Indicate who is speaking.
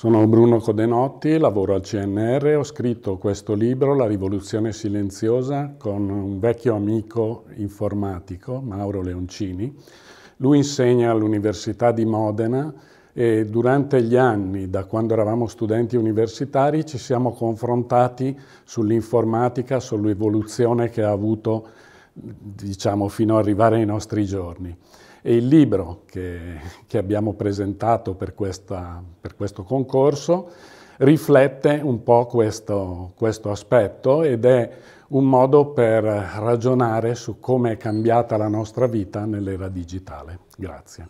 Speaker 1: Sono Bruno Codenotti, lavoro al CNR, ho scritto questo libro, La rivoluzione silenziosa, con un vecchio amico informatico, Mauro Leoncini. Lui insegna all'Università di Modena e durante gli anni, da quando eravamo studenti universitari, ci siamo confrontati sull'informatica, sull'evoluzione che ha avuto, diciamo, fino ad arrivare ai nostri giorni e il libro che, che abbiamo presentato per, questa, per, questo concorso riflette un po' questo, questo aspetto ed è un modo per ragionare su come è cambiata la nostra vita nell'era digitale. Grazie.